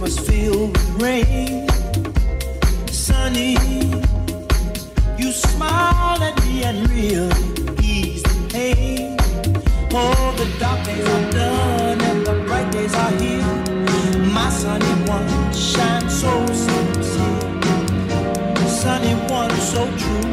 must feel with rain. Sunny, you smile at me and really ease the pain. All the dark days are done and the bright days are here. My sunny one shines so sincere. Sunny one so true.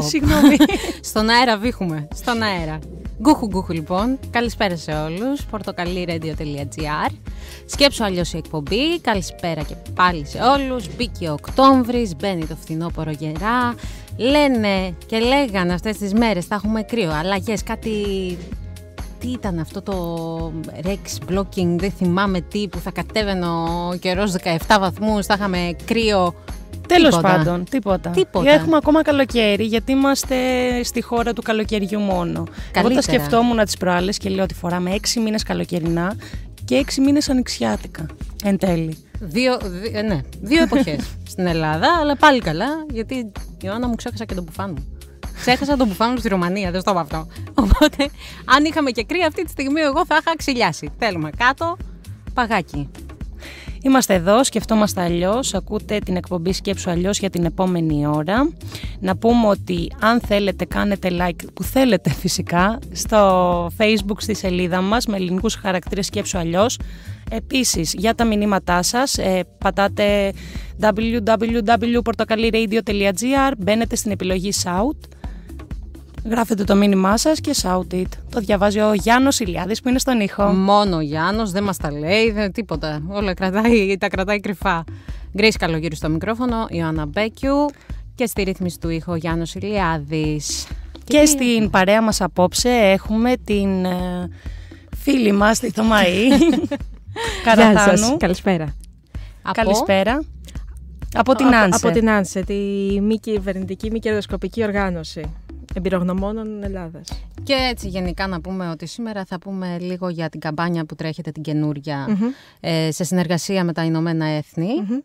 Συγγνώμη. Στον αέρα βήχουμε. Στον αέρα. Γκούχου γκούχου λοιπόν. Καλησπέρα σε όλους. Radio.gr Σκέψω αλλιώς η εκπομπή. Καλησπέρα και πάλι σε όλους. Μπήκε ο Οκτώβρης, μπαίνει το φθινόπωρο γερά. Λένε και λέγανε αυτές τις μέρες θα έχουμε κρύο. Αλλά Αλλαγές, κάτι τι ήταν αυτό το Rex blocking, δεν θυμάμαι τι, που θα κατέβαινε ο καιρός 17 βαθμούς, θα είχαμε κρύο Τέλος πάντων, τίποτα. τίποτα. Έχουμε ακόμα καλοκαίρι, γιατί είμαστε στη χώρα του καλοκαιριού μόνο. Καλύτερα. Εγώ τα σκεφτόμουν τις προάλλες και λέω ότι φοράμε έξι μήνες καλοκαιρινά και έξι μήνες ανοιξιάτικα. Εν τέλει. Δύο, ε, ναι, δύο εποχές στην Ελλάδα, αλλά πάλι καλά, γιατί η Ιωάννα μου ξέχασα και τον πουφάν μου. Ξέχασα τον πουφάν μου στη Ρουμανία, δεν στο αυτό. Οπότε, αν είχαμε και κρύα αυτή τη στιγμή, εγώ θα είχα ξυλιάσει. Θέλουμε κάτω, παγάκι. Είμαστε εδώ, σκεφτόμαστε αλλιώς. Ακούτε την εκπομπή Σκέψου Αλλιώς για την επόμενη ώρα. Να πούμε ότι αν θέλετε, κάνετε like που θέλετε φυσικά στο Facebook στη σελίδα μας με ελληνικούς χαρακτήρες Σκέψου Αλλιώς. Επίσης, για τα μηνύματά σας, ε, πατάτε www.portocalliradio.gr, μπαίνετε στην επιλογή Shout Γράφετε το μήνυμά σας και shout it. Το διαβάζει ο Γιάννος Ηλιάδης που είναι στον ήχο. Μόνο ο Γιάννος, δεν μας τα λέει, δεν, τίποτα. Όλα κρατάει, τα κρατάει κρυφά. καλό Καλογύρου στο μικρόφωνο, Ιωάννα Μπέκιου και στη ρύθμιση του ήχο Γιάννος Ηλιάδης. Και, στην παρέα μας απόψε έχουμε την ε, φίλη μας τη Θωμαή. Γεια Καλησπέρα. Από... Καλησπέρα. Από την Άνσε. Από την Άνσε, τη μη κυβερνητική, μη κερδοσκοπική οργάνωση εμπειρογνωμόνων Ελλάδας. Και έτσι γενικά να πούμε ότι σήμερα θα πούμε λίγο για την καμπάνια που τρέχεται την καινουρια ε, σε συνεργασία με τα Ηνωμένα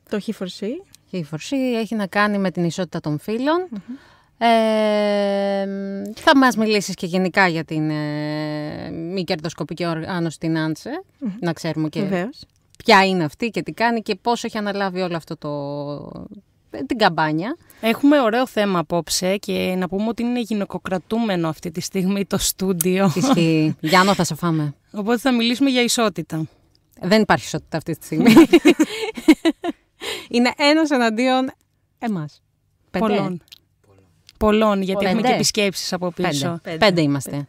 Το He4C. He4C έχει να κάνει με την ισότητα των φύλων. Mm-hmm. θα μας μιλήσεις και γενικά για την ε, μη κερδοσκοπική οργάνωση την αντσε να ξέρουμε και Βεβαίως. ποια είναι αυτή και τι κάνει και πώς έχει αναλάβει όλο αυτό το, ε, την καμπάνια. Έχουμε ωραίο θέμα απόψε και να πούμε ότι είναι γυναικοκρατούμενο αυτή τη στιγμή το στούντιο. Ισχύει. Γιάννο θα σε φάμε. Οπότε θα μιλήσουμε για ισότητα. Δεν υπάρχει ισότητα αυτή τη στιγμή. είναι ένας εναντίον εμάς. Πολλών. Πολλών, γιατί έχουμε και επισκέψεις από πίσω. Πέντε, Πέντε είμαστε.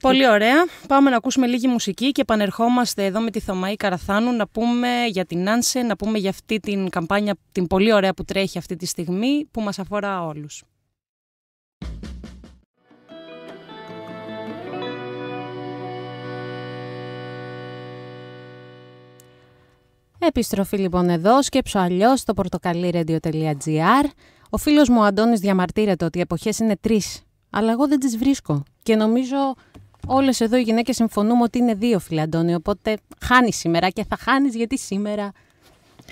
Πολύ ωραία. Πάμε να ακούσουμε λίγη μουσική και επανερχόμαστε εδώ με τη Θωμαή Καραθάνου να πούμε για την Άνσε, να πούμε για αυτή την καμπάνια, την πολύ ωραία που τρέχει αυτή τη στιγμή, που μας αφορά όλους. Επιστροφή λοιπόν εδώ, σκέψω αλλιώς στο πορτοκαλίρεντιο.gr. Ο φίλος μου ο Αντώνης διαμαρτύρεται ότι οι εποχές είναι τρεις, αλλά εγώ δεν τις βρίσκω και νομίζω Όλες εδώ οι γυναίκες συμφωνούμε ότι είναι δύο φιλαντώνοι. Οπότε χάνεις σήμερα και θα χάνεις γιατί σήμερα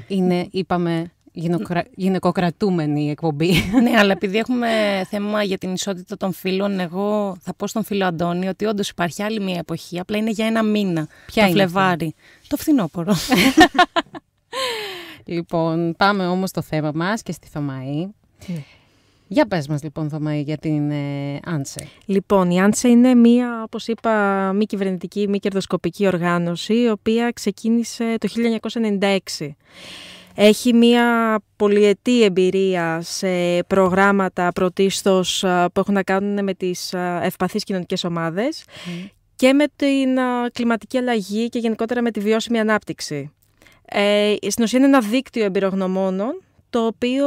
είναι, είπαμε, γυνοκρα... γυναικοκρατούμενη η εκπομπή. ναι, αλλά επειδή έχουμε θέμα για την ισότητα των φίλων, εγώ θα πω στον φίλο Αντώνη ότι όντως υπάρχει άλλη μια εποχή. Απλά είναι για ένα μήνα. Ποια το Φλεβάρι. Το φθινόπωρο. λοιπόν, πάμε όμως στο θέμα μας και στη Θωμαή. Ναι. Για πες μας λοιπόν Θωμαή για την ε, Άντσε. Λοιπόν η Άντσε είναι μία όπως είπα μη κυβερνητική, μη κερδοσκοπική οργάνωση η οποία ξεκίνησε το 1996. Έχει μία πολυετή εμπειρία σε προγράμματα πρωτίστως ε, που έχουν να κάνουν με τις ε, ευπαθείς κοινωνικές ομάδες και με την κλιματική αλλαγή και γενικότερα με τη βιώσιμη ανάπτυξη. Ε, στην ουσία είναι ένα δίκτυο εμπειρογνωμόνων το οποίο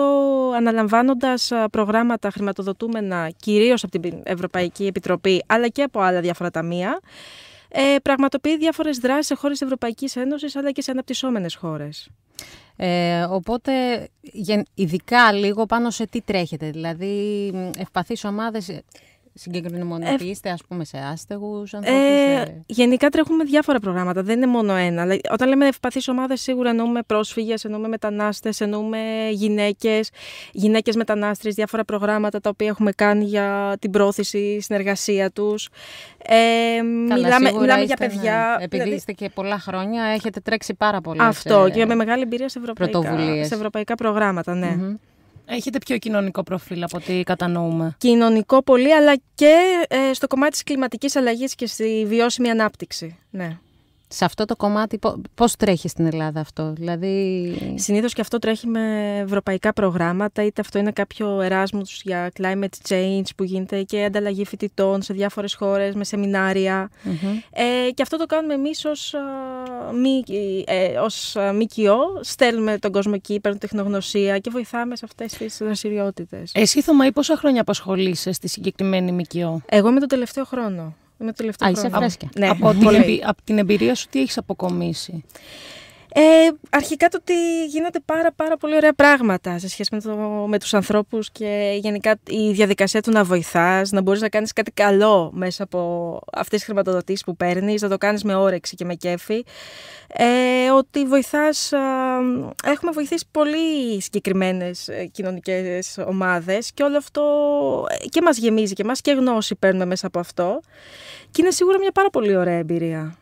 αναλαμβάνοντας προγράμματα χρηματοδοτούμενα κυρίως από την Ευρωπαϊκή Επιτροπή αλλά και από άλλα διάφορα ταμεία, ε, πραγματοποιεί διάφορες δράσεις σε χώρες της Ευρωπαϊκής Ένωσης αλλά και σε αναπτυσσόμενες χώρες. Ε, οπότε, ειδικά λίγο πάνω σε τι τρέχετε, δηλαδή ευπαθείς ομάδες Συγκεκριμονοποιήστε, ε, ας πούμε, σε άστεγους ε, ανθρώπους. Ε, σε... Γενικά τρέχουμε διάφορα προγράμματα, δεν είναι μόνο ένα. Αλλά όταν λέμε ευπαθείς ομάδες, σίγουρα εννοούμε πρόσφυγες, εννοούμε μετανάστες, εννοούμε γυναίκες, γυναίκες μετανάστρες, διάφορα προγράμματα τα οποία έχουμε κάνει για την πρόθεση, συνεργασία τους. Ε, μιλάμε, μιλάμε για ναι, παιδιά. Ναι. Επειδή δηλαδή- είστε και πολλά χρόνια, έχετε τρέξει πάρα πολύ. Αυτό, σε... και με μεγάλη εμπειρία σε ευρωπαϊκά, σε ευρωπαϊκά προγράμματα, ναι. Έχετε πιο κοινωνικό προφίλ από ό,τι κατανοούμε. Κοινωνικό πολύ, αλλά και ε, στο κομμάτι της κλιματικής αλλαγής και στη βιώσιμη ανάπτυξη. Ναι. Σε αυτό το κομμάτι πώς τρέχει στην Ελλάδα αυτό, δηλαδή... Συνήθως και αυτό τρέχει με ευρωπαϊκά προγράμματα, είτε αυτό είναι κάποιο εράσμους για climate change που γίνεται και ανταλλαγή φοιτητών σε διάφορες χώρες με σεμιναρια ε, και αυτό το κάνουμε εμείς ως, ε, ΜΚΟ, στέλνουμε τον κόσμο εκεί, παίρνουμε τεχνογνωσία και βοηθάμε σε αυτές τις δραστηριότητες. Εσύ, Θωμαή, πόσα χρόνια απασχολείσαι στη συγκεκριμένη ΜΚΟ? Εγώ με τον τελευταίο χρόνο. Είμαι το τελευταίο Α, είσαι φρέσκια. Ναι. Από, την εμπειρία σου τι έχεις αποκομίσει. Ε, αρχικά το ότι γίνονται πάρα πάρα πολύ ωραία πράγματα σε σχέση με, το, με τους ανθρώπους και γενικά η διαδικασία του να βοηθάς, να μπορείς να κάνεις κάτι καλό μέσα από αυτές τις χρηματοδοτήσεις που παίρνεις, να το κάνεις με όρεξη και με κέφι. Ε, ότι βοηθάς, έχουμε βοηθήσει πολύ συγκεκριμένες ε, κοινωνικές ομάδες και όλο αυτό ε, και μας γεμίζει και μας και γνώση παίρνουμε μέσα από αυτό και είναι σίγουρα μια πάρα πολύ ωραία εμπειρία.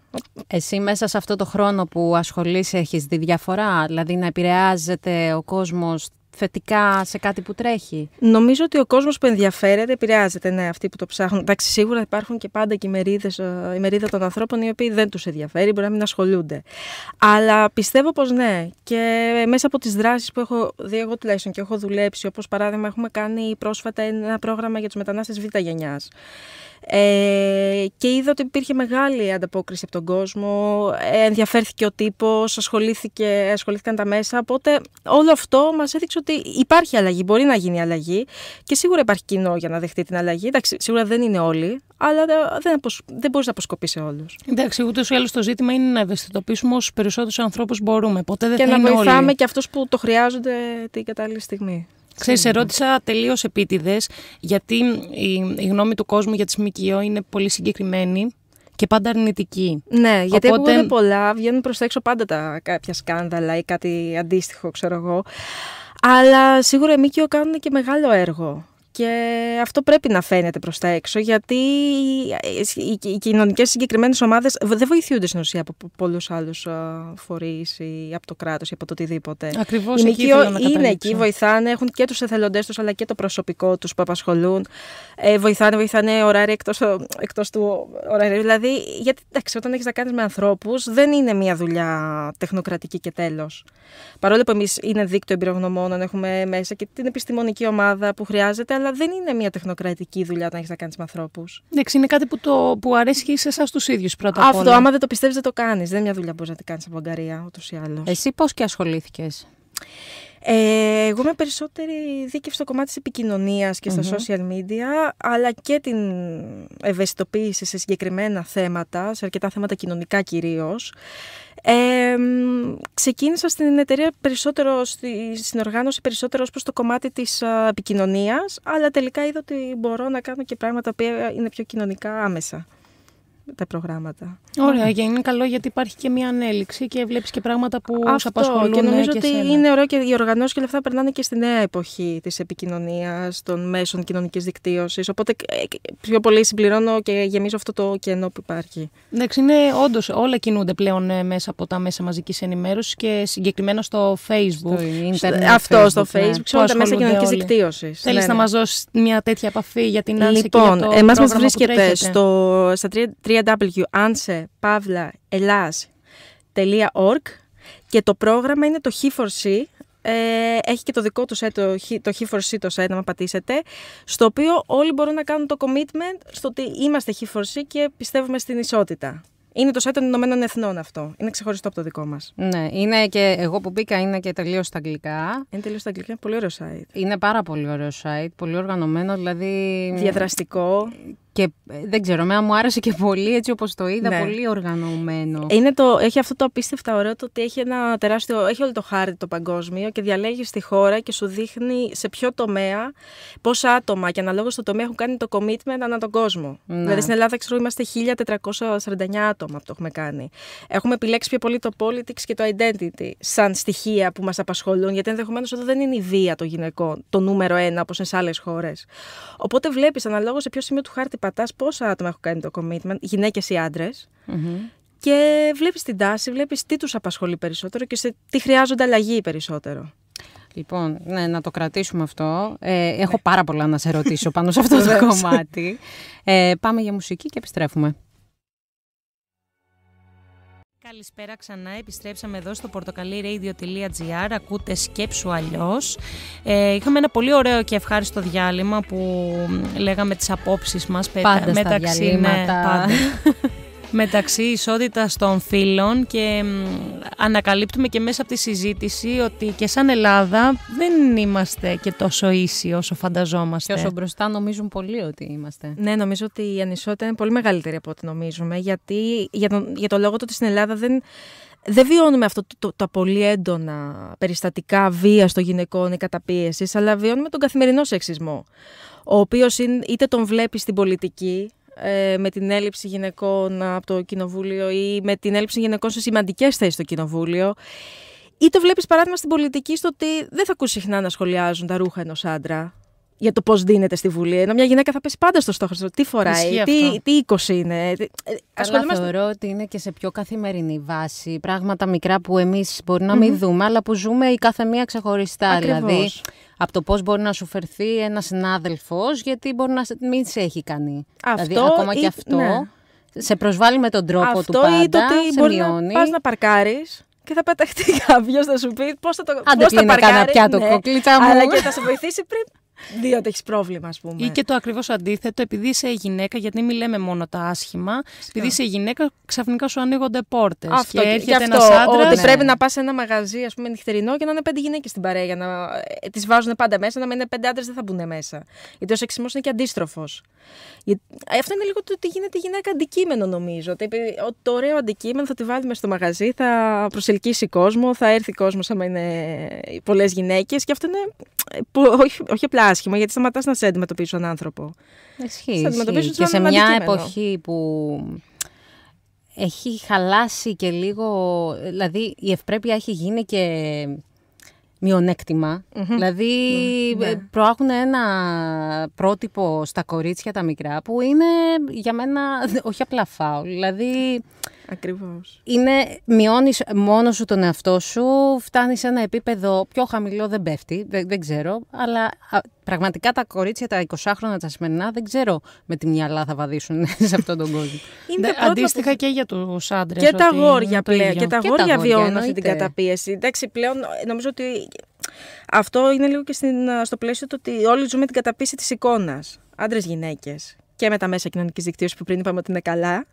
Εσύ μέσα σε αυτό το χρόνο που ασχολείσαι έχεις δει διαφορά, δηλαδή να επηρεάζεται ο κόσμος θετικά σε κάτι που τρέχει. Νομίζω ότι ο κόσμος που ενδιαφέρεται επηρεάζεται, ναι, αυτοί που το ψάχνουν. Εντάξει, σίγουρα υπάρχουν και πάντα και οι μερίδες, ε, η μερίδα των ανθρώπων οι οποίοι δεν τους ενδιαφέρει, μπορεί να μην ασχολούνται. Αλλά πιστεύω πως ναι. Και μέσα από τις δράσεις που έχω δει εγώ τουλάχιστον και έχω δουλέψει, όπως παράδειγμα έχουμε κάνει πρόσφατα ένα πρόγραμμα για τους μετανάστες β' γενιάς. Ε, και είδα ότι υπήρχε μεγάλη ανταπόκριση από τον κόσμο, ε, ενδιαφέρθηκε ο τύπος, ασχολήθηκε, ασχολήθηκαν τα μέσα, οπότε όλο αυτό μας έδειξε ότι υπάρχει αλλαγή, μπορεί να γίνει αλλαγή και σίγουρα υπάρχει κοινό για να δεχτεί την αλλαγή. Εντάξει, σίγουρα δεν είναι όλοι, αλλά δεν, αποσ... δεν μπορείς να αποσκοπείς σε όλους. Εντάξει, ούτως ή άλλως το ζήτημα είναι να ευαισθητοποιήσουμε όσους περισσότερους ανθρώπους μπορούμε. Ποτέ δεν και θα να βοηθάμε και αυτούς που το χρειάζονται την κατάλληλη στιγμή. Ξέρεις, σε ρώτησα τελείως επίτηδες, γιατί η, γνώμη του κόσμου για τις ΜΚΙΟ είναι πολύ συγκεκριμένη και πάντα αρνητική. Ναι, γιατί Οπότε... πολλά, βγαίνουν προς τα έξω πάντα τα κάποια σκάνδαλα ή κάτι αντίστοιχο, ξέρω εγώ. Αλλά σίγουρα οι ΜΚΙΟ κάνουν και μεγάλο έργο. Και αυτό πρέπει να φαίνεται προς τα έξω, γιατί οι κοινωνικές συγκεκριμένες ομάδες δεν βοηθούνται στην ουσία από πολλούς άλλους φορείς ή από το κράτος ή από το οτιδήποτε. Ακριβώς εκεί. Εκεί είναι εκεί, βοηθάνε, έχουν και τους εθελοντές τους αλλά και το προσωπικό τους που απασχολούν. Ε, βοηθάνε, βοηθάνε ωράρια εκτός του ωραρίου. Δηλαδή, γιατί εντάξει, όταν έχεις να κάνεις με ανθρώπους, δεν είναι μια δουλειά τεχνοκρατική και τέλος. Παρόλο που εμείς είναι δίκτυο εμπειρογνωμόνων, έχουμε μέσα και την επιστημονική ομάδα που χρειάζεται, αλλά δεν είναι μια τεχνοκρατική δουλειά όταν να έχεις να κάνεις με ανθρώπους. Εντάξει, είναι κάτι που, το, που αρέσει σε εσάς τους ίδιους πρώτα απ' Αυτό, άμα δεν το πιστεύεις, δεν το κάνεις. Δεν είναι μια δουλειά που μπορείς να την κάνεις από αγκαρία ούτως ή άλλως. Εσύ πώς και ασχολήθηκες. Ε, εγώ είμαι περισσότερη δίκευση στο κομμάτι της επικοινωνίας και στα social media, αλλά και την ευαισθητοποίηση σε συγκεκριμένα θέματα, σε αρκετά θέματα κοινωνικά κυρίως. Ε, ξεκίνησα στην εταιρεία περισσότερο, στη συνοργάνωση περισσότερο προς το κομμάτι της επικοινωνίας, αλλά τελικά είδα ότι μπορώ να κάνω και πράγματα που είναι πιο κοινωνικά άμεσα τα προγράμματα. Ωραία, και είναι καλό γιατί υπάρχει και μια ανέλυξη και βλέπεις και πράγματα που σου σε απασχολούν. Και ε, νομίζω και ότι είναι ωραίο και οι οργανώσεις και λεφτά περνάνε και στη νέα εποχή της επικοινωνίας, των μέσων κοινωνικής δικτύωσης. Οπότε ε, ε, πιο πολύ συμπληρώνω και γεμίζω αυτό το κενό που υπάρχει. Εντάξει, είναι όντως όλα κινούνται πλέον μέσα από τα μέσα μαζικής ενημέρωσης και συγκεκριμένα στο Facebook. αυτό Facebook, στο Facebook, ναι, τα μέσα κοινωνική δικτύωσης. Θέλεις ναι, να ναι. μας δώσεις μια τέτοια επαφή για την Λοιπόν, εμάς μας βρίσκεται στο, στα www.anse.elas.org και το πρόγραμμα είναι το H4C. Ε, έχει και το δικό του site, το, H4C το site, να πατήσετε, στο οποίο όλοι μπορούν να κάνουν το commitment στο ότι είμαστε H4C και πιστεύουμε στην ισότητα. Είναι το site των Ηνωμένων Εθνών αυτό. Είναι ξεχωριστό από το δικό μας. Ναι, είναι και εγώ που μπήκα είναι και τελείως στα αγγλικά. Είναι τελείως στα αγγλικά, πολύ ωραίο site. Είναι πάρα πολύ ωραίο site, πολύ οργανωμένο, δηλαδή. Διαδραστικό και ε, δεν ξέρω, εμένα μου άρεσε και πολύ έτσι όπως το είδα, ναι. πολύ οργανωμένο. Ε, είναι το, έχει αυτό το απίστευτα ωραίο το ότι έχει ένα τεράστιο, έχει όλο το χάρτη το παγκόσμιο και διαλέγεις τη χώρα και σου δείχνει σε ποιο τομέα, πόσα άτομα και αναλόγως στο τομέα έχουν κάνει το commitment ανά τον κόσμο. Ναι. Δηλαδή στην Ελλάδα ξέρω είμαστε 1449 άτομα που το έχουμε κάνει. Έχουμε επιλέξει πιο πολύ το politics και το identity σαν στοιχεία που μας απασχολούν γιατί ενδεχομένως εδώ δεν είναι η βία των γυναικών το νούμερο ένα όπως σε άλλες Οπότε βλέπεις αναλόγως σε ποιο σημείο του χάρτη πόσα άτομα έχουν κάνει το commitment, γυναίκες ή Και βλέπεις την τάση, βλέπεις τι τους απασχολεί περισσότερο και σε τι χρειάζονται αλλαγή περισσότερο. Λοιπόν, ναι, να το κρατήσουμε αυτό. Ε, ναι. έχω πάρα πολλά να σε ρωτήσω πάνω σε αυτό το κομμάτι. Ε, πάμε για μουσική και επιστρέφουμε. Καλησπέρα ξανά. Επιστρέψαμε εδώ στο radio.gr. Ακούτε σκέψου αλλιώς. Ε, είχαμε ένα πολύ ωραίο και ευχάριστο διάλειμμα που λέγαμε τις απόψεις μας μεταξύ. Πάντα στα ναι, πάντα. μεταξύ ισότητας των φύλων και ανακαλύπτουμε και μέσα από τη συζήτηση ότι και σαν Ελλάδα δεν είμαστε και τόσο ίσοι όσο φανταζόμαστε. Και όσο μπροστά νομίζουν πολύ ότι είμαστε. Ναι, νομίζω ότι η ανισότητα είναι πολύ μεγαλύτερη από ό,τι νομίζουμε γιατί για τον, για το λόγο του ότι στην Ελλάδα δεν... Δεν βιώνουμε αυτό τα πολύ έντονα περιστατικά βία των γυναικών ή καταπίεσης, αλλά βιώνουμε τον καθημερινό σεξισμό. Ο οποίος είτε τον βλέπει στην πολιτική, ε, με την έλλειψη γυναικών από το κοινοβούλιο ή με την έλλειψη γυναικών σε σημαντικές θέσεις στο κοινοβούλιο. Ή το βλέπεις παράδειγμα στην πολιτική στο ότι δεν θα ακούσει συχνά να σχολιάζουν τα ρούχα ενός άντρα για το πώς δίνεται στη Βουλή. Ενώ μια γυναίκα θα πέσει πάντα στο στόχο Τι φοράει, τι, τι 20 είναι. Ε, ε, αλλά Θεωρώ ότι είναι και σε πιο καθημερινή βάση. Πράγματα μικρά που εμείς μπορεί να μην δούμε, αλλά που ζούμε η κάθε μία ξεχωριστά. Δηλαδή Ακριβώς. Δηλαδή, από το πώς μπορεί να σου φερθεί ένας συνάδελφος, γιατί μπορεί να μην σε έχει κάνει. Δηλαδή, αυτό δηλαδή, ακόμα ή... και αυτό. Ναι. Σε προσβάλλει με τον τρόπο του πάντα, ή το ότι σε μπορεί να πας να παρκάρεις και θα πεταχτεί κάποιος, να σου πει πώς θα το Αν πώς θα παρκάρει. κανένα πιάτο ναι, κόκλιτσα μου. Αλλά και θα σε βοηθήσει πριν διότι έχεις πρόβλημα, ας πούμε. Ή και το ακριβώς αντίθετο, επειδή είσαι γυναίκα, γιατί μιλάμε μόνο τα άσχημα, επειδή είσαι γυναίκα, ξαφνικά σου ανοίγονται πόρτες. Αυτό και έρχεται ένας άντρας. Ότι ναι. πρέπει να πας σε ένα μαγαζί, ας πούμε, νυχτερινό για να είναι πέντε γυναίκες στην παρέα. Για να ε, τις βάζουν πάντα μέσα, να μην είναι πέντε άντρες δεν θα μπουν μέσα. Γιατί ο σεξισμός είναι και αντίστροφος. Ε, αυτό είναι λίγο το ότι γίνεται γυναίκα αντικείμενο, νομίζω. Ότι ε, το ωραίο αντικείμενο θα τη βάλουμε στο μαγαζί, θα προσελκύσει κόσμο, θα έρθει κόσμο άμα είναι πολλές γυναίκες. Και αυτό είναι. Όχι, όχι απλά άσχημα γιατί σταματάς να σε αντιμετωπίζεις έναν άνθρωπο. Ισχύει. Σε και σε μια εποχή που έχει χαλάσει και λίγο. Δηλαδή η ευπρέπεια έχει γίνει και μειονεκτημα Δηλαδή mm-hmm. Ναι. προαγουν ένα πρότυπο στα κορίτσια τα μικρά που είναι για μένα όχι απλά φάουλ. Δηλαδή Ακριβώς. Είναι μειώνεις μόνος σου τον εαυτό σου, φτάνει σε ένα επίπεδο πιο χαμηλό, δεν πέφτει, δεν, δεν ξέρω. Αλλά α, πραγματικά τα κορίτσια, τα 20χρονα, τα σημερινά, δεν ξέρω με τη μυαλά θα βαδίσουν σε αυτόν τον κόσμο. Είναι ναι, αντίστοιχα και για τους άντρες. Και τα αγόρια πλέον. Και τα γόρια βιώνουν αυτή την καταπίεση. Εντάξει, πλέον ε, νομίζω ότι αυτό είναι λίγο και στην, ε, στο πλαίσιο του ότι όλοι ζούμε την καταπίεση της εικόνας. Άντρε-γυναίκε και με τα μέσα κοινωνικής δικτύωσης που πριν είπαμε ότι είναι καλά.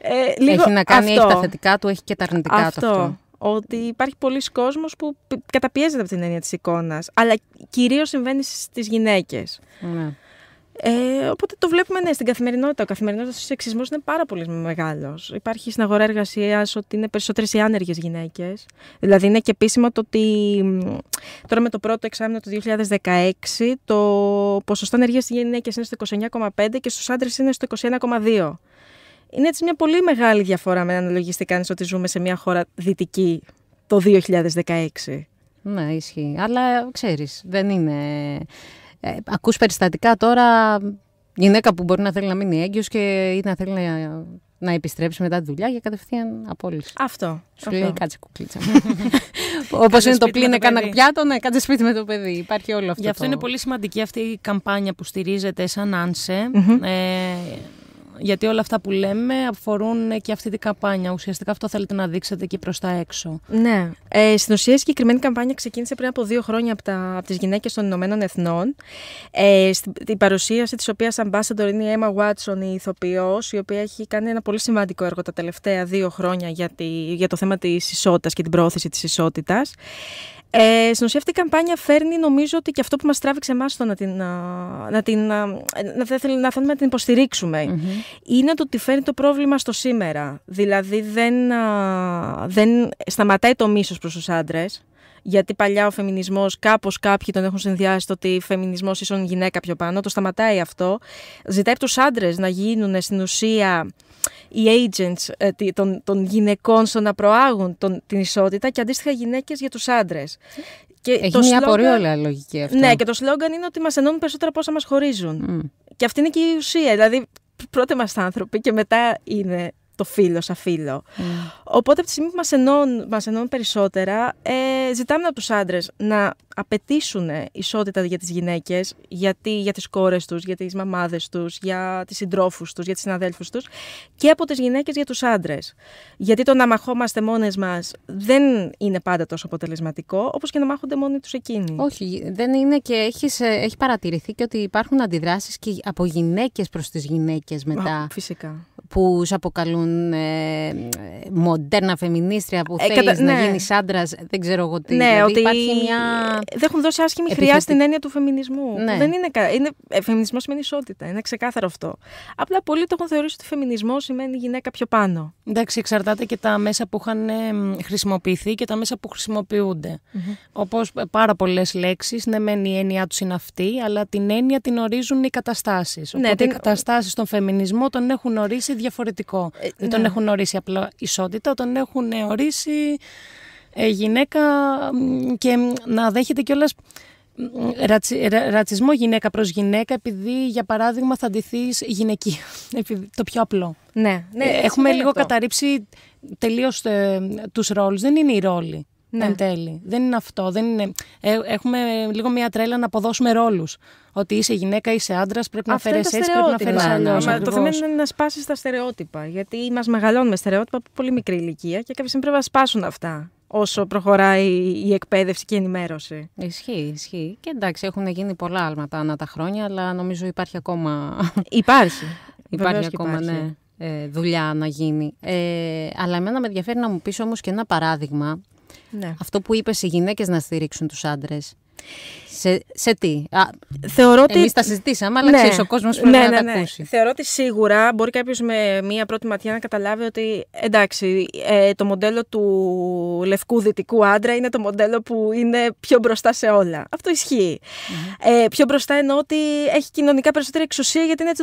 Ε, λίγο έχει να κάνει, αυτό. έχει τα θετικά του, έχει και τα αρνητικά αυτό. του. Αυτό. Ότι υπάρχει πολλοί κόσμος που καταπιέζεται από την έννοια της εικόνας. αλλά κυρίως συμβαίνει στις γυναίκες. Ναι. Ε, οπότε το βλέπουμε ναι, στην καθημερινότητα. Ο καθημερινό σεξισμός είναι πάρα πολύ μεγάλος. Υπάρχει στην αγορά εργασίας ότι είναι περισσότερες οι άνεργες γυναίκες. Δηλαδή είναι και επίσημο το ότι τώρα με το πρώτο εξάμεινο του 2016 το ποσοστό ανεργίας στις γυναίκες είναι στο 29,5 και στους άντρες είναι στο 21,2. Είναι έτσι μια πολύ μεγάλη διαφορά με να αναλογιστεί κανείς ότι ζούμε σε μια χώρα δυτική το 2016. Ναι, ισχύει. Αλλά ξέρεις, δεν είναι ε, ακούς περιστατικά τώρα γυναίκα που μπορεί να θέλει να μείνει έγκυος και ή να θέλει να, να επιστρέψει μετά τη δουλειά για κατευθείαν απόλυση. Αυτό. Σου αυτό. λέει κάτσε κουκλίτσα. Όπω είναι το πλήνε κανένα πιάτο, ναι, κάτσε σπίτι με το παιδί. Υπάρχει όλο αυτό. Γι' αυτό είναι πολύ σημαντική αυτή η καμπάνια που στηρίζεται σαν ανσε Ε, γιατί όλα αυτά που λέμε αφορούν και αυτή την καμπάνια. Ουσιαστικά αυτό θέλετε να δείξετε και προς τα έξω. Ναι. Ε, στην ουσία, η συγκεκριμένη καμπάνια ξεκίνησε πριν από δύο χρόνια από, από τις γυναίκες των Ηνωμένων Εθνών. Ε, στην παρουσίαση της οποίας ambassador είναι η Emma Watson, η ηθοποιός, η οποία έχει κάνει ένα πολύ σημαντικό έργο τα τελευταία δύο χρόνια για, τη, για το θέμα της ισότητας και την πρόθεση της ισότητας. Ε, στην ουσία αυτή η καμπάνια φέρνει νομίζω ότι και αυτό που μας τράβηξε εμάς στο να την, να, την, να, να, την υποστηριξουμε είναι το ότι φέρνει το πρόβλημα στο σήμερα. Δηλαδή δεν, δεν σταματάει το μίσος προς τους άντρες γιατί παλιά ο φεμινισμός, κάπως κάποιοι τον έχουν συνδυάσει το ότι φεμινισμός ίσον γυναίκα πιο πάνω. Το σταματάει αυτό. Ζητάει από τους άντρες να γίνουν στην ουσία οι agents ε, των, των, γυναικών στο να προάγουν τον, την ισότητα και αντίστοιχα γυναίκες για τους άντρες. Και Έχει απορία μια η λογική αυτή. Ναι, και το σλόγγαν είναι ότι μας ενώνουν περισσότερα από όσα μας χωρίζουν. Και αυτή είναι και η ουσία. Δηλαδή, πρώτα είμαστε άνθρωποι και μετά είναι το φίλο σαν φίλο. Mm. Οπότε από τη στιγμή που μας ενώνουν, περισσότερα, ε, ζητάμε από τους άντρες να απαιτήσουν ισότητα για τις γυναίκες, γιατί, για τις κόρες τους, για τις μαμάδες τους, για τις συντρόφους τους, για τις συναδέλφους τους και από τις γυναίκες για τους άντρες. Γιατί το να μαχόμαστε μόνες μας δεν είναι πάντα τόσο αποτελεσματικό, όπως και να μάχονται μόνοι τους εκείνοι. Όχι, δεν είναι και έχεις, ε, έχει παρατηρηθεί και ότι υπάρχουν αντιδράσεις και από γυναίκες προς τις γυναίκες μετά. Φυσικά που σου αποκαλούν ε, μοντέρνα φεμινίστρια που ε, να ναι. γίνεις άντρας, δεν ξέρω εγώ τι. Ναι, δηλαδή, ότι Δεν έχουν δώσει άσχημη επιθετή... χρειά στην έννοια του φεμινισμού. Ναι. Δεν είναι, ε, Φεμινισμός σημαίνει ισότητα, είναι ξεκάθαρο αυτό. Απλά πολλοί το έχουν θεωρήσει ότι φεμινισμός σημαίνει γυναίκα πιο πάνω. Εντάξει, εξαρτάται και τα μέσα που είχαν ε, χρησιμοποιηθεί και τα μέσα που χρησιμοποιούνται. Mm-hmm. Όπως πάρα πολλές λέξεις, ναι μεν η έννοια τους είναι αυτή, αλλά την έννοια την ορίζουν οι καταστάσεις. Ναι, Οπότε την... οι καταστάσεις στον φεμινισμό τον έχουν ορίσει διαφορετικό. Ε, δεν τον ναι. έχουν ορίσει απλά ισότητα, τον έχουν ορίσει ε, γυναίκα και να δέχεται κιόλας ρατσι, ρατσισμό γυναίκα προς γυναίκα επειδή για παράδειγμα θα ντυθείς γυναική, το πιο απλό. Ναι, ναι, ε, Έχουμε λίγο καταρρύψει τελείως τους ρόλους, δεν είναι οι ρόλοι ναι. Δεν είναι αυτό. Δεν είναι... Ε, έχουμε λίγο μια τρέλα να αποδώσουμε ρόλους. Ότι είσαι γυναίκα, είσαι άντρας, πρέπει, να φέρει έτσι, πρέπει να φέρει αλλιώς. Ναι, ναι, ναι, το θέμα είναι να σπάσεις τα στερεότυπα. Γιατί μας μεγαλώνουν με στερεότυπα από πολύ μικρή ηλικία και κάποια στιγμή πρέπει να σπάσουν αυτά όσο προχωράει η εκπαίδευση και η ενημέρωση. Ισχύει, ισχύει. Και εντάξει, έχουν γίνει πολλά άλματα ανά τα χρόνια, αλλά νομίζω υπάρχει ακόμα. Υπάρχει. υπάρχει ακόμα, υπάρχει. ναι. δουλειά να γίνει. Ε, αλλά εμένα με ενδιαφέρει να μου πεις όμως και ένα παράδειγμα ναι. Αυτό που είπες, οι γυναίκες να στηρίξουν τους άντρες. Σε, σε τι. Α, Θεωρώ ότι... Εμείς τα συζητήσαμε, αλλά ναι. ξέρεις, ο κόσμος που ναι, ναι, ναι, τα ναι. ακούσει. Θεωρώ ότι σίγουρα μπορεί κάποιος με μία πρώτη ματιά να καταλάβει ότι εντάξει, ε, το μοντέλο του λευκού δυτικού άντρα είναι το μοντέλο που είναι πιο μπροστά σε όλα. Αυτό ισχύει. Ε, πιο μπροστά εννοώ ότι έχει κοινωνικά περισσότερη εξουσία γιατί είναι έτσι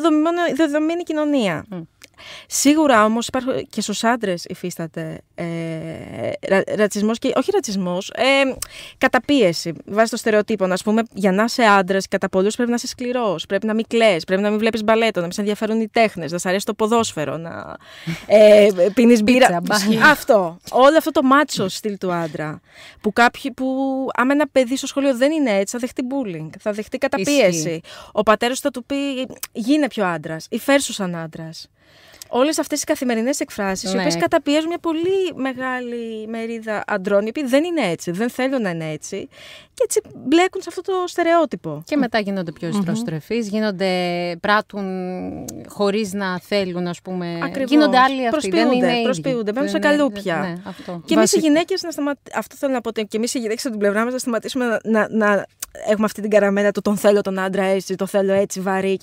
δεδομένη κοινωνία. Mm. Σίγουρα όμως υπάρχουν και στους άντρες υφίσταται ε, ρα, ρατσισμός και όχι ρατσισμός, ε, καταπίεση βάσει των στερεοτύπων. Ας πούμε, για να είσαι άντρας, κατά πολλούς πρέπει να είσαι σκληρός, πρέπει να μην κλε, πρέπει να μην βλέπεις μπαλέτο, να μην σε ενδιαφέρουν οι τέχνες, να σε αρέσει το ποδόσφαιρο, να ε, πίνεις μπύρα. αυτό. Όλο αυτό το μάτσο στυλ του άντρα. Που κάποιοι που, άμα ένα παιδί στο σχολείο δεν είναι έτσι, θα δεχτεί bullying, θα δεχτεί καταπίεση. Ο πατέρας θα του πει, γίνε πιο άντρας ή φέρσου σαν άντρας όλες αυτές οι καθημερινές εκφράσεις, ναι. οι οποίες καταπιέζουν μια πολύ μεγάλη μερίδα αντρών, οι οποίοι δεν είναι έτσι, δεν θέλουν να είναι έτσι. Και έτσι μπλέκουν σε αυτό το στερεότυπο. Και μετά γίνονται πιο ιστροστρεφεί, mm-hmm. γίνονται, πράττουν χωρίς να θέλουν, ας πούμε. Ακριβώς. Γίνονται άλλοι αυτοί. Δεν είναι προσποιούνται, μπαίνουν σε καλούπια. Ναι, αυτό. Και εμείς οι γυναίκες να σταματήσουμε. Αυτό θέλω να πω. Και εμείς οι γυναίκες από την πλευρά μας να σταματήσουμε να, να, έχουμε αυτή την καραμέλα του τον θέλω τον άντρα έτσι, το θέλω έτσι βαρύ.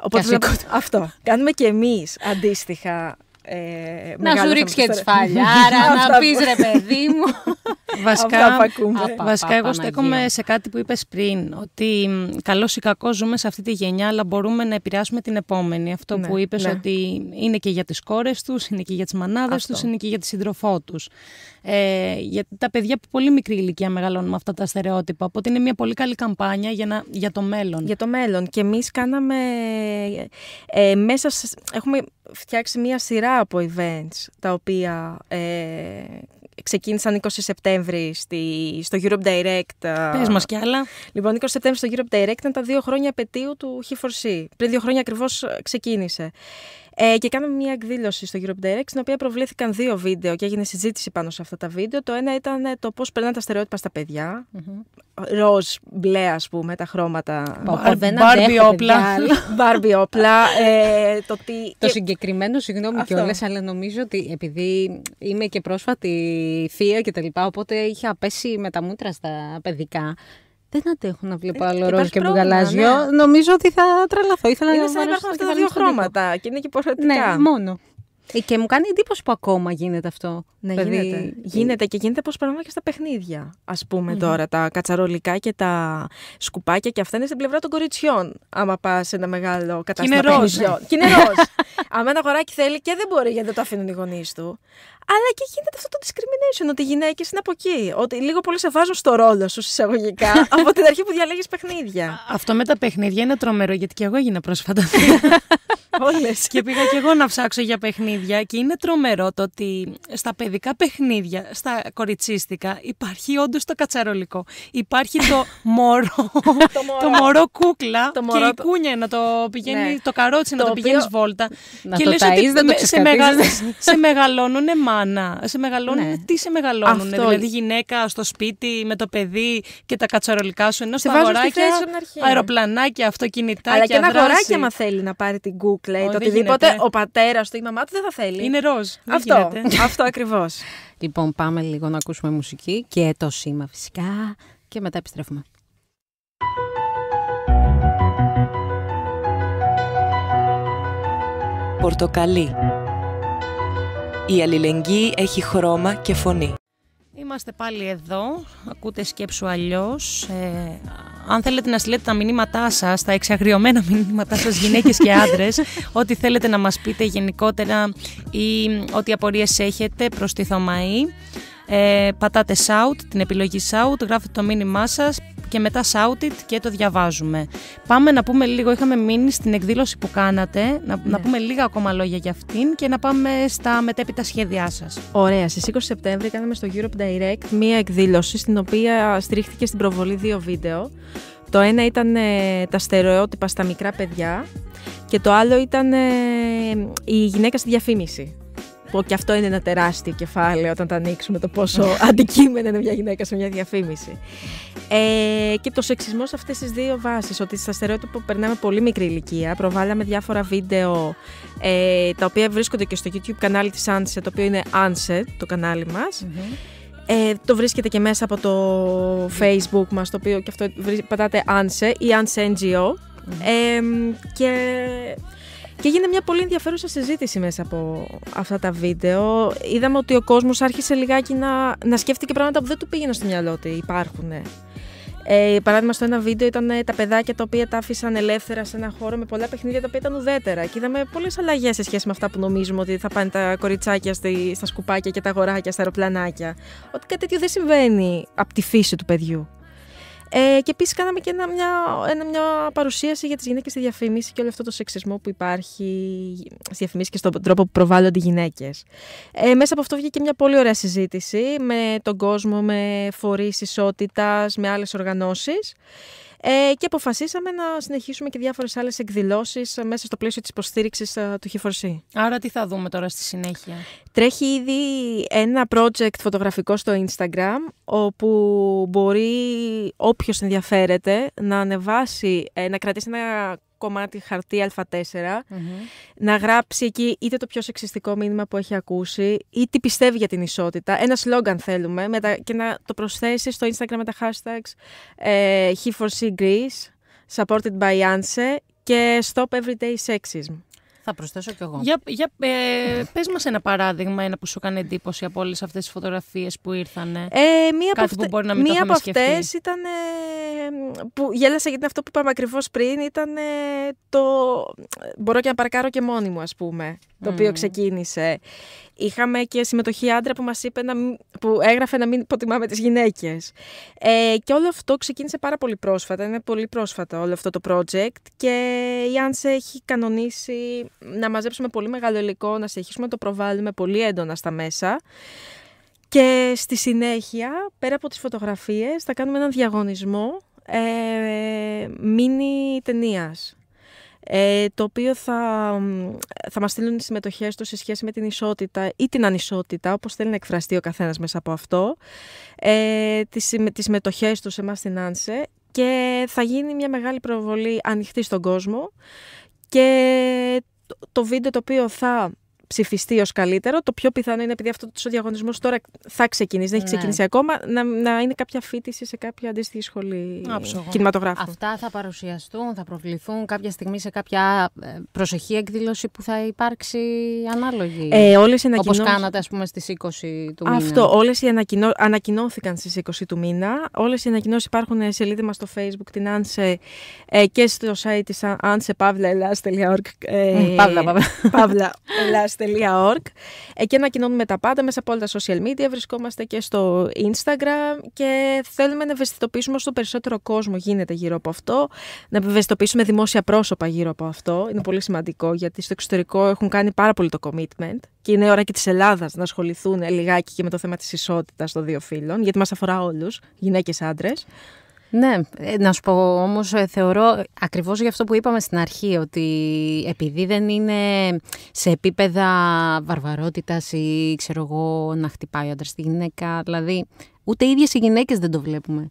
Οπότε, αυτό. Κάνουμε και εμείς αντίστοιχα αντίστοιχα ε, να σου ρίξει και τη σφαλιάρα, να πεις ρε παιδί μου. Βασικά, βασικά εγώ στέκομαι σε κάτι που είπες πριν, ότι καλό ή κακό ζούμε σε αυτή τη γενιά, αλλά μπορούμε να επηρεάσουμε την επόμενη. Αυτό ναι, που είπες ναι. ότι είναι και για τις κόρες τους, είναι και για τις μανάδες τους, είναι και για τη σύντροφό τους. Ε, γιατί τα παιδιά από πολύ μικρή ηλικία μεγαλώνουν με αυτά τα στερεότυπα. Οπότε είναι μια πολύ καλή καμπάνια για, να, για το μέλλον. Για το μέλλον. Και εμείς κάναμε. Ε, ε μέσα. Έχουμε φτιάξει μία σειρά από events τα οποία ε, ξεκίνησαν 20 Σεπτέμβρη στη, στο Europe Direct. Ε, Πες μας κι άλλα. Λοιπόν, 20 Σεπτέμβρη στο Europe Direct ήταν τα δύο χρόνια πετίου του He4C. Πριν δύο χρόνια ακριβώς ε, ξεκίνησε. Ε, και κάναμε μια εκδήλωση στο Europe Direct, στην οποία προβλήθηκαν δύο βίντεο και έγινε συζήτηση πάνω σε αυτά τα βίντεο. Το ένα ήταν ε, το πώς περνάνε τα στερεότυπα στα παιδιά. Mm-hmm. Ροζ, μπλε, ας πούμε, τα χρώματα. Μπάρμπι όπλα. Μπάρμπι ε, όπλα. το, τι... το συγκεκριμένο, συγγνώμη κιόλας, αλλά νομίζω ότι επειδή είμαι και πρόσφατη θεία κτλ. Οπότε είχα πέσει με τα μούτρα στα παιδικά. Δεν αντέχω να βλέπω ε, άλλο ροζ και μπουγαλάζιο. Ναι. Νομίζω ότι θα τρελαθώ. Ήθελα είναι να σαν να υπάρχουν τα δύο χρώματα και είναι και υποχρεωτικά. Ναι, μόνο. Ε, και μου κάνει εντύπωση που ακόμα γίνεται αυτό. Ναι, δηλαδή, γίνεται. Ε, και γίνεται πως πράγμα και στα παιχνίδια. Ας πουμε τώρα τα κατσαρολικά και τα σκουπάκια και αυτά είναι στην πλευρά των κοριτσιών. Άμα πας σε ένα μεγάλο κατάστημα παιχνιδιών. Κινερός. είναι ένα αγοράκι θέλει και δεν μπορεί γιατί δεν το αφήνουν οι γονείς του. Αλλά και γίνεται αυτό το discrimination, ότι οι γυναίκες είναι από εκεί. Ότι λίγο πολύ σε βάζουν στο ρόλο σου, εισαγωγικά, από την αρχή που διαλέγεις παιχνίδια. Αυτό με τα παιχνίδια είναι τρομερό, γιατί και εγώ έγινα πρόσφατα. Όλες. Και πήγα και εγώ να ψάξω για παιχνίδια. Και είναι τρομερό το ότι στα παιδικά παιχνίδια, στα κοριτσίστικα, υπάρχει όντως το κατσαρολικό. Υπάρχει το μωρό, το μωρό κούκλα και η κούνια να το πηγαίνει, ναι. το καρότσι να το πηγαίνει βόλτα. Και λες ότι σε μεγαλώνουν εμά μάνα. Σε μεγαλώνουν. Ναι. Τι σε μεγαλώνουν. Αυτό... Δηλαδή γυναίκα στο σπίτι με το παιδί και τα κατσαρολικά σου. Ενώ σε στα αγοράκια. Αεροπλανάκια, αυτοκινητά Αλλά και ένα αγοράκι, άμα θέλει να πάρει την κούκλα ή το οτιδήποτε, ο πατέρας του ή η μαμά του δεν θα θέλει. Είναι ροζ. Αυτό. Αυτό ακριβώς. Λοιπόν, πάμε λίγο να ακούσουμε μουσική και το σήμα φυσικά και μετά επιστρέφουμε. Πορτοκαλί. Η αλληλεγγύη έχει χρώμα και φωνή. Είμαστε πάλι εδώ, ακούτε σκέψου αλλιώς. Ε, αν θέλετε να στείλετε τα μηνύματά σας, τα εξαγριωμένα μηνύματά σας, γυναίκες και άντρες, ό,τι θέλετε να μας πείτε γενικότερα ή ό,τι απορίες έχετε προς τη Θωμαή. Ε, πατάτε shout, την επιλογή shout, γράφετε το μήνυμά σας και μετά shout it και το διαβάζουμε. Πάμε να πούμε λίγο, είχαμε μείνει στην εκδήλωση που κάνατε, να, να ναι. πούμε λίγα ακόμα λόγια για αυτήν και να πάμε στα μετέπειτα σχέδιά σας. Ωραία, στις 20 Σεπτέμβρη κάναμε στο Europe Direct μία εκδήλωση στην οποία στρίχθηκε στην προβολή δύο βίντεο. Το ένα ήταν ε, τα στερεότυπα στα μικρά παιδιά και το άλλο ήταν ε, η γυναίκα στη διαφήμιση και αυτό είναι ένα τεράστιο κεφάλαιο όταν τα ανοίξουμε το πόσο ναι. αντικείμενα είναι μια γυναίκα σε μια διαφήμιση. Ε, και το σεξισμός σε αυτές τις δύο βάσεις, ότι στα στερεότυπα περνάμε πολύ μικρή ηλικία, προβάλαμε διάφορα βίντεο ε, τα οποία βρίσκονται και στο YouTube κανάλι της Άνσε, το οποίο είναι Άνσε το κανάλι μας. Ε, το βρίσκεται και μέσα από το facebook μας, το οποίο και αυτό πατάτε ANSE ή ANSE NGO. Ε, και και έγινε μια πολύ ενδιαφέρουσα συζήτηση μέσα από αυτά τα βίντεο. Είδαμε ότι ο κόσμος άρχισε λιγάκι να, να σκέφτηκε πράγματα που δεν του πήγαινε στο μυαλό ότι υπάρχουν. Ε, ε παράδειγμα, στο ένα βίντεο ήταν ε, τα παιδάκια τα οποία τα άφησαν ελεύθερα σε ένα χώρο με πολλά παιχνίδια τα οποία ήταν ουδέτερα. Και είδαμε πολλές αλλαγές σε σχέση με αυτά που νομίζουμε ότι θα πάνε τα κοριτσάκια στη, στα σκουπάκια και τα αγοράκια στα αεροπλανάκια. Ότι κάτι τέτοιο δεν συμβαίνει από τη φύση του παιδιού. Ε, και επίσης κάναμε και ένα, μια, ένα, μια παρουσίαση για τις γυναίκες στη διαφήμιση και όλο αυτό το σεξισμό που υπάρχει στη διαφήμιση και στον τρόπο που προβάλλονται οι γυναίκες. Ε, μέσα από αυτό βγήκε μια πολύ ωραία συζήτηση με τον κόσμο, με φορείς ισότητας, με άλλες οργανώσεις. Ε, και αποφασίσαμε να συνεχίσουμε και διάφορες άλλες εκδηλώσεις μέσα στο πλαίσιο της υποστήριξης ε, του Χιφορσή. Άρα, τι θα δούμε τώρα στη συνέχεια. Τρέχει ήδη ένα project φωτογραφικό στο Instagram, όπου μπορεί όποιος ενδιαφέρεται να ανεβάσει, ε, να κρατήσει ένα κομμάτι χαρτί 4 να γράψει εκεί είτε το πιο σεξιστικό μήνυμα που έχει ακούσει, είτε πιστεύει για την ισότητα. Ένα σλόγγαν θέλουμε μετά και να το προσθέσεις στο Instagram με τα hashtags ε, he Greece, supported by ANSE και stop everyday sexism. Θα προσθέσω κι εγώ. Για, για, ε, πες μας ένα παράδειγμα, ένα που σου έκανε εντύπωση από όλες αυτές τις φωτογραφίες που ήρθαν. Ε, μία Κάτι που μπορεί να μην μία από αυτές ήταν, που γέλασα γιατί αυτό που είπαμε ακριβώς πριν, ήταν το μπορώ και να παρακάρω και μόνη μου ας πούμε, το οποίο mm. ξεκίνησε. Είχαμε και συμμετοχή άντρα που μας είπε να, που έγραφε να μην υποτιμάμε τις γυναίκες. Ε, και όλο αυτό ξεκίνησε πάρα πολύ πρόσφατα, είναι πολύ πρόσφατα όλο αυτό το project και η Άνσε έχει κανονίσει να μαζέψουμε πολύ μεγάλο υλικό, να συνεχίσουμε να το προβάλλουμε πολύ έντονα στα μέσα. Και στη συνέχεια, πέρα από τις φωτογραφίες, θα κάνουμε έναν διαγωνισμό ε, μίνι ταινίας. Ε, το οποίο θα, θα μας στείλουν οι συμμετοχές τους σε σχέση με την ισότητα ή την ανισότητα, όπως θέλει να εκφραστεί ο καθένας μέσα από αυτό, ε, τις, τις συμμετοχές τους σε εμάς στην Άνσε και θα γίνει μια μεγάλη προβολή ανοιχτή στον κόσμο και το βίντεο το οποίο θα ψηφιστεί ως καλύτερο. Το πιο πιθανό είναι επειδή αυτός ο διαγωνισμός τώρα θα ξεκινήσει, δεν έχει ναι. ξεκινήσει ακόμα, να, να είναι κάποια φίτηση σε κάποια αντίστοιχη σχολή κινηματογράφου. Αυτά θα παρουσιαστούν, θα προβληθούν κάποια στιγμή σε κάποια ε, προσεχή εκδήλωση που θα υπάρξει ανάλογη. Ε, όλες οι Όπως κάνατε ας πούμε στις 20 του μήνα. Αυτό, όλες οι ανακοινώ... ανακοινώθηκαν στις 20 του μήνα. Όλες οι ανακοινώσεις υπάρχουν σε σελίδα μας στο facebook, την Άνσε ε, και στο site της ansepavlaelas.org ε, Παύλα, Παύλα. Παύλα, και Εκεί ανακοινώνουμε τα πάντα μέσα από όλα τα social media. Βρισκόμαστε και στο Instagram και θέλουμε να ευαισθητοποιήσουμε όσο περισσότερο κόσμο γίνεται γύρω από αυτό. Να ευαισθητοποιήσουμε δημόσια πρόσωπα γύρω από αυτό. Είναι πολύ σημαντικό γιατί στο εξωτερικό έχουν κάνει πάρα πολύ το commitment και είναι ώρα και της Ελλάδας να ασχοληθούν λιγάκι και με το θέμα της ισότητας των δύο φύλων, γιατί μας αφορά όλους, γυναίκες, άντρες. Ναι, ε, να σου πω όμως ε, θεωρώ ακριβώς για αυτό που είπαμε στην αρχή ότι επειδή δεν είναι σε επίπεδα βαρβαρότητας ή ξέρω εγώ να χτυπάει ο άντρας τη γυναίκα δηλαδή ούτε οι ίδιες οι γυναίκες δεν το βλέπουμε.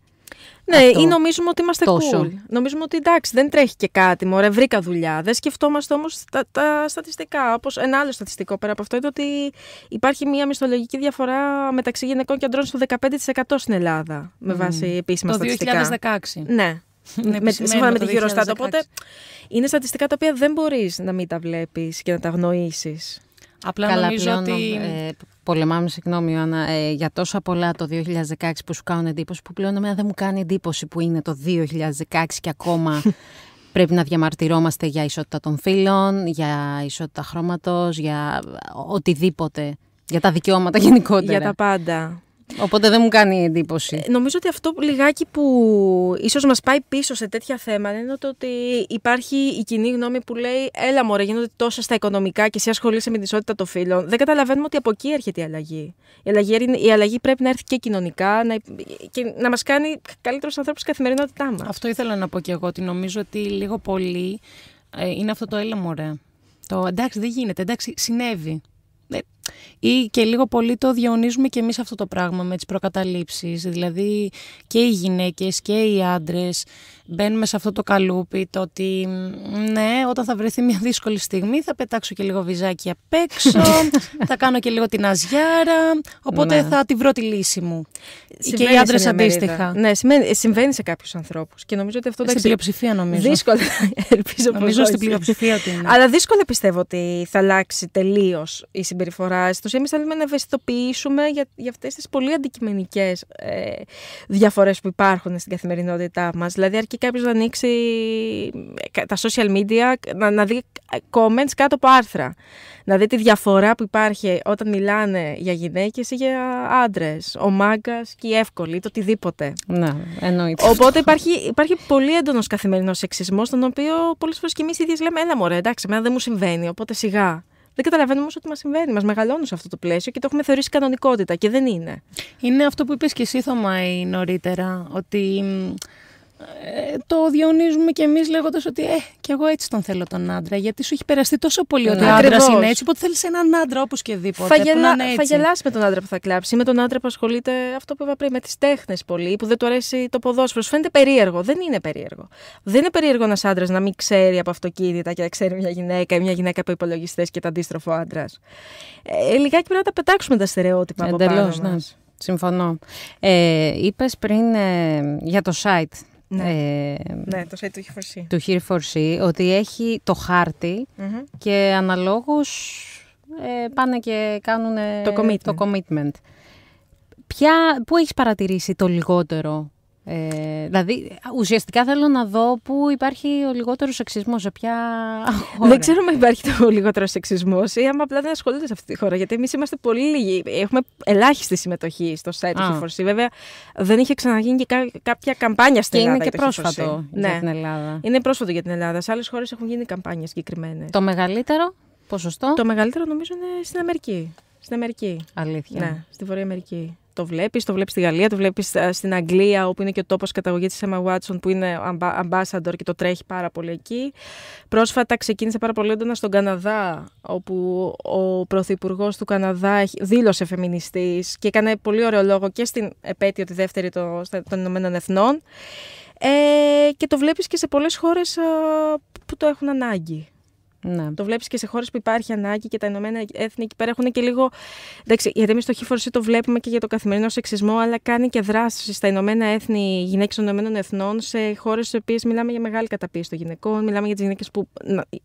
Ναι, ή νομίζουμε ότι είμαστε Τόσο. cool. Νομίζουμε ότι εντάξει, δεν τρέχει και κάτι, μωρέ, βρήκα δουλειά. Δεν σκεφτόμαστε όμως τα, στατιστικά. Όπως ένα άλλο στατιστικό πέρα από αυτό είναι ότι υπάρχει μια μισθολογική διαφορά μεταξύ γυναικών και αντρών στο 15% στην Ελλάδα, με βάση mm. επίσημα το στατιστικά. Το 2016. Ναι. με, σύμφωνα με τη Eurostat. Οπότε είναι στατιστικά τα οποία δεν μπορείς να μην τα βλέπεις και να τα αγνοήσεις. Απλά Καλά, νομίζω πλέον, ότι... Ε, πολεμάμε, συγγνώμη Ιωάννα, ε, για τόσα πολλά το 2016 που σου κάνουν εντύπωση, που πλέον εμένα δεν μου κάνει εντύπωση που είναι το 2016 και ακόμα πρέπει να διαμαρτυρόμαστε για ισότητα των φίλων για ισότητα χρώματος, για οτιδήποτε, για τα δικαιώματα γενικότερα. Για τα πάντα. Οπότε δεν μου κάνει εντύπωση. Ε, νομίζω ότι αυτό λιγάκι που ίσως μας πάει πίσω σε τέτοια θέματα είναι ότι υπάρχει η κοινή γνώμη που λέει Έλα, Μωρέ, γίνονται τόσα στα οικονομικά και εσύ ασχολείσαι με την ισότητα των φύλων. Δεν καταλαβαίνουμε ότι από εκεί έρχεται η αλλαγή. Η αλλαγή, η αλλαγή πρέπει να έρθει και κοινωνικά και να μας κάνει καλύτερο ανθρώπους στην καθημερινότητά μας. Αυτό ήθελα να πω και εγώ, ότι νομίζω ότι λίγο πολύ ε, είναι αυτό το Έλα, Μωρέ. Το εντάξει, δεν γίνεται, εντάξει, συνέβη. Ε, ή και λίγο πολύ το διαιωνίζουμε και εμείς αυτό το πράγμα με τις προκαταλήψεις. Δηλαδή και οι γυναίκες και οι άντρες μπαίνουμε σε αυτό το καλούπι το ότι ναι όταν θα βρεθεί μια δύσκολη στιγμή θα πετάξω και λίγο βυζάκι απ' έξω, θα κάνω και λίγο την αζιάρα, οπότε ναι. θα τη βρω τη λύση μου. Συμβαίνει και οι άντρε αντίστοιχα. Ναι, συμβαίνει, σε κάποιους ανθρώπους. Και νομίζω ότι αυτό Στην ταξι... πλειοψηφία νομίζω. Δύσκολα. ελπίζω νομίζω στην πλειοψηφία ότι είναι. Αλλά δύσκολα πιστεύω ότι θα αλλάξει τελείως η συμπεριφορά διαφοράς Εμείς θέλουμε να ευαισθητοποιήσουμε για, για αυτές τις πολύ αντικειμενικές ε, διαφορές που υπάρχουν στην καθημερινότητά μας. Δηλαδή αρκεί κάποιος να ανοίξει ε, τα social media, να, να δει comments κάτω από άρθρα. Να δει τη διαφορά που υπάρχει όταν μιλάνε για γυναίκες ή για άντρες. Ο μάγκας και η εύκολη, το οτιδήποτε. Να, εννοείται. Οπότε υπάρχει, υπάρχει πολύ έντονος καθημερινός σεξισμός, τον οποίο πολλές φορές και εμείς ίδιες λέμε: Ένα μωρέ, εντάξει, εμένα δεν μου συμβαίνει, οπότε σιγά δεν καταλαβαίνουμε όμως ότι μας συμβαίνει. Μας μεγαλώνουν σε αυτό το πλαίσιο και το έχουμε θεωρήσει κανονικότητα και δεν είναι. Είναι αυτό που είπες και εσύ, Θωμάη, νωρίτερα, ότι ε, το διονύζουμε κι εμείς λέγοντας ότι ε, κι εγώ έτσι τον θέλω τον άντρα. Γιατί σου έχει περαστεί τόσο πολύ ότι ο ναι, άντρας είναι έτσι. Οπότε θέλεις έναν άντρα και δίποτε Θα γελάσει με τον άντρα που θα κλάψει, με τον άντρα που ασχολείται αυτό που είπα πριν, με τις τέχνες πολύ, που δεν του αρέσει το ποδόσφαιρο. Φαίνεται περίεργο. Δεν είναι περίεργο. Δεν είναι περίεργο ένας άντρας να μην ξέρει από αυτοκίνητα και να ξέρει μια γυναίκα ή μια γυναίκα από υπολογιστές και τα αντίστροφο άντρας. Ε, ε, λιγάκι πρέπει να τα πετάξουμε τα στερεότυπα Εντελώς, από ναι. Συμφωνώ. Ε, πριν ε, για το site ναι, ε, ναι το site του Here4C. Του here οτι έχει το χαρτη και αναλόγως ε, πάνε και κάνουν το commitment. Ποια, πού έχεις παρατηρήσει το λιγότερο ε, δηλαδή, ουσιαστικά θέλω να δω πού υπάρχει ο λιγότερος σεξισμός, σε ποια χώρα. Δεν ξέρω αν υπάρχει το λιγότερο σεξισμός ή αν απλά δεν ασχολούνται σε αυτή τη χώρα. Γιατί εμείς είμαστε πολύ λίγοι. Έχουμε ελάχιστη συμμετοχή στο site του Φορσί. Βέβαια, δεν είχε ξαναγίνει και κάποια καμπάνια στην και Ελλάδα. Είναι και πρόσφατο για ναι. την Ελλάδα. Είναι πρόσφατο για την Ελλάδα. Σε άλλες χώρες έχουν γίνει καμπάνια συγκεκριμένες. Το μεγαλύτερο ποσοστό. Το μεγαλύτερο νομίζω είναι στην Αμερική. Στην Αμερική. Αλήθεια. Ναι, στη Βορεια Αμερική το βλέπεις, το βλέπεις στη Γαλλία, το βλέπεις ε, στην Αγγλία, όπου είναι και ο τόπος καταγωγής της Emma Watson, που είναι ambassador και το τρέχει πάρα πολύ εκεί. Πρόσφατα ξεκίνησε πάρα πολύ έντονα στον Καναδά, όπου ο πρωθυπουργός του Καναδά δήλωσε φεμινιστής και έκανε πολύ ωραίο λόγο και στην επέτειο τη δεύτερη των Ηνωμένων Εθνών. Ε, και το βλέπεις και σε πολλές χώρες που το έχουν ανάγκη. Ναι. Το βλέπεις και σε χώρες που υπάρχει ανάγκη και τα Ηνωμένα Έθνη εκεί πέρα έχουν και λίγο. Εντάξει, γιατί εμείς το χήφορσή το βλέπουμε και για το καθημερινό σεξισμό, αλλά κάνει και δράσεις στα Ηνωμένα Έθνη γυναίκες των Ηνωμένων Εθνών σε χώρες στις οποίες μιλάμε για μεγάλη καταπίεση των γυναικών, μιλάμε για τις γυναίκες που.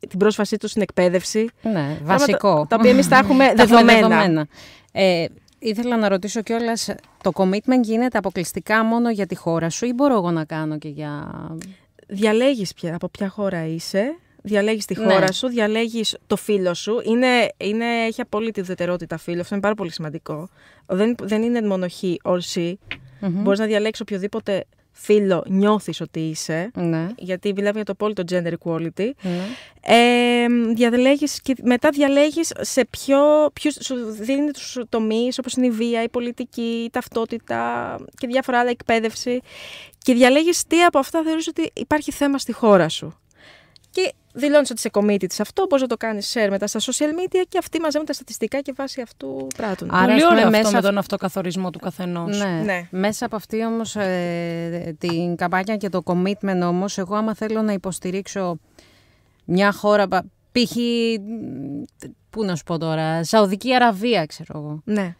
την πρόσφασή τους στην εκπαίδευση. Ναι, βασικό. Τα, οποία εμείς τα έχουμε δεδομένα. Ε, ήθελα να ρωτήσω κιόλας, το commitment γίνεται αποκλειστικά μόνο για τη χώρα σου ή μπορώ εγώ να κάνω και για. Διαλέγεις από ποια χώρα είσαι, διαλέγεις τη ναι. χώρα σου, διαλέγεις το φίλο σου. Είναι, είναι, έχει απόλυτη ιδιαιτερότητα φίλο, αυτό είναι πάρα πολύ σημαντικό. Δεν, δεν είναι μονοχή ορσή. Mm-hmm. Μπορείς να διαλέξεις οποιοδήποτε φίλο νιώθεις ότι είσαι. Ναι. Γιατί μιλάμε για το απόλυτο gender equality. Ναι. Ε, διαλέγεις και μετά διαλέγεις σε ποιο. σου δίνει τους τομείς όπως είναι η βία, η πολιτική, η ταυτότητα και διάφορα άλλα, εκπαίδευση. Και διαλέγεις τι από αυτά θεωρείς ότι υπάρχει θέμα στη χώρα σου δηλώνεις ότι είσαι committed σε αυτό, πώ να το κάνεις share μετά στα social media και αυτοί μαζεύουν τα στατιστικά και βάσει αυτού πράττουν. Άρα, Πολύ μέσα... με τον αυτοκαθορισμό του καθενός. Ναι. Μέσα από αυτή όμως την καμπάνια και το commitment όμως, εγώ άμα θέλω να υποστηρίξω μια χώρα. Π.χ. Πού να σου πω τώρα, Σαουδική Αραβία, ξέρω εγώ. Ναι.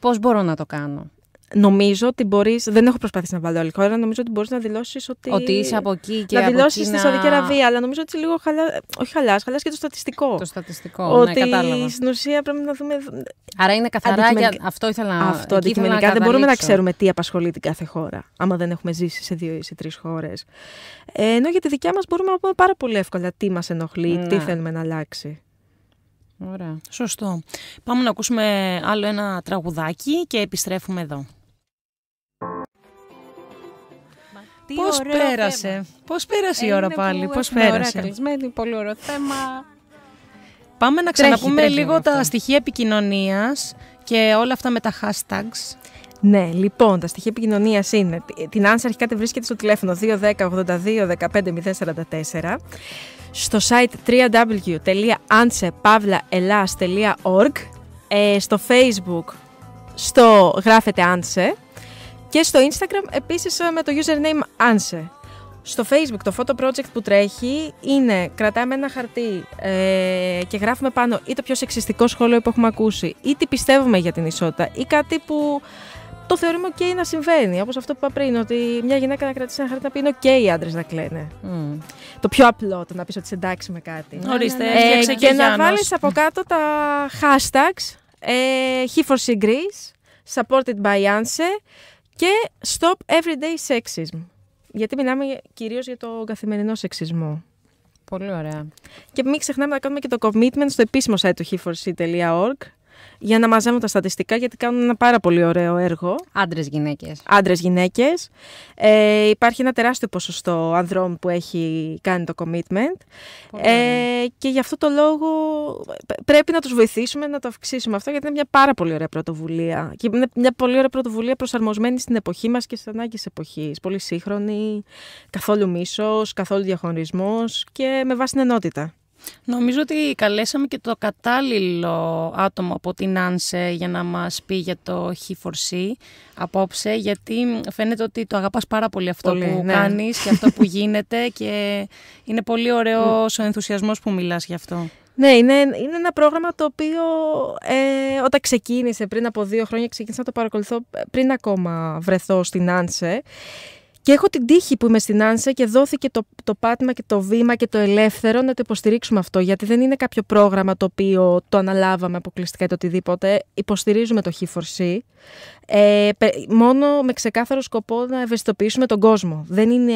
Πώ μπορώ να το κάνω νομίζω ότι μπορείς. Δεν έχω προσπαθήσει να βάλω όλη χώρα. Νομίζω ότι μπορείς να δηλώσεις ότι. Ότι είσαι από εκεί και. Να δηλώσει τη Σαουδική Αραβία. Αλλά νομίζω ότι λίγο χαλά. Όχι χαλάς, χαλάς και το στατιστικό. Το στατιστικό. Ναι, ότι στην ουσία πρέπει να δούμε. Άρα είναι καθαρά για αυτό ήθελα να Αυτό αντικειμενικά δεν μπορούμε να ξέρουμε τι απασχολεί την κάθε χώρα. Άμα δεν έχουμε ζήσει σε δύο ή σε τρεις χώρες. Ε, ενώ για τη δικιά μας μπορούμε να πούμε πάρα πολύ εύκολα τι μας ενοχλεί, τι ναι. θέλουμε να αλλάξει. Ωραία. Σωστό. Πάμε να ακούσουμε άλλο ένα τραγουδάκι και επιστρέφουμε εδώ. Πώ πέρασε, πώς πέρασε η ώρα πάλι, πώς πέρασε. Ωραία, πολύ ωραίο θέμα. Πάμε να ξαναπούμε λίγο τα στοιχεία επικοινωνίας και όλα αυτά με τα hashtags. Ναι, λοιπόν, τα στοιχεία επικοινωνίας είναι. Την Άνσα αρχικά τη βρίσκεται στο τηλέφωνο στο site www.ansepavlaelas.org, ε, στο facebook στο γράφετε Άνσε και στο Instagram επίσης ε, με το username Anse. Στο Facebook το photo project που τρέχει είναι κρατάμε ένα χαρτί ε, και γράφουμε πάνω ή το πιο σεξιστικό σχόλιο που έχουμε ακούσει ή τι πιστεύουμε για την ισότητα ή κάτι που το θεωρούμε ok να συμβαίνει. Όπως αυτό που είπα πριν, ότι μια γυναίκα να κρατήσει ένα χαρτί να πει είναι ok οι άντρες να κλαίνε. Mm. Το πιο απλό, το να πεις ότι είσαι με κάτι. Ναι, Ορίστε, ναι, ναι, ε, και, και να βάλεις από κάτω τα hashtags ε, he for Greece, supported by Anse, και stop everyday sexism. Γιατί μιλάμε κυρίως για το καθημερινό σεξισμό. Πολύ ωραία. Και μην ξεχνάμε να κάνουμε και το commitment στο επίσημο site του he4c.org για να μαζεύουν τα στατιστικά, γιατί κάνουν ένα πάρα πολύ ωραίο έργο. Άντρες γυναίκες. Άντρες γυναίκες. Ε, υπάρχει ένα τεράστιο ποσοστό ανδρών που έχει κάνει το commitment. Ε, και γι' αυτό το λόγο πρέπει να τους βοηθήσουμε να το αυξήσουμε αυτό, γιατί είναι μια πάρα πολύ ωραία πρωτοβουλία. Και είναι μια πολύ ωραία πρωτοβουλία προσαρμοσμένη στην εποχή μας και στις ανάγκες τη εποχής. Πολύ σύγχρονη, καθόλου μίσος, καθόλου διαχωρισμός και με βάση την ενότητα. Νομίζω ότι καλέσαμε και το κατάλληλο άτομο από την Άνσε για να μας πει για το He4C απόψε, γιατί φαίνεται ότι το αγαπάς πάρα πολύ αυτό που ναι. κάνεις και αυτό που γίνεται και είναι πολύ ωραίος ο ενθουσιασμός που μιλάς γι' αυτό. Ναι, είναι, είναι ένα πρόγραμμα το οποίο ε, όταν ξεκίνησε πριν από δύο χρόνια, ξεκίνησα να το παρακολουθώ ε, πριν ακόμα βρεθώ στην Άνσε και έχω την τύχη που είμαι στην Άνσα και δόθηκε το, το πάτημα και το βήμα και το ελεύθερο να το υποστηρίξουμε αυτό. Γιατί δεν είναι κάποιο πρόγραμμα το οποίο το αναλάβαμε αποκλειστικά ή το οτιδήποτε. Υποστηρίζουμε το H4C ε, μόνο με ξεκάθαρο σκοπό να ευαισθητοποιήσουμε τον κόσμο. Δεν, είναι,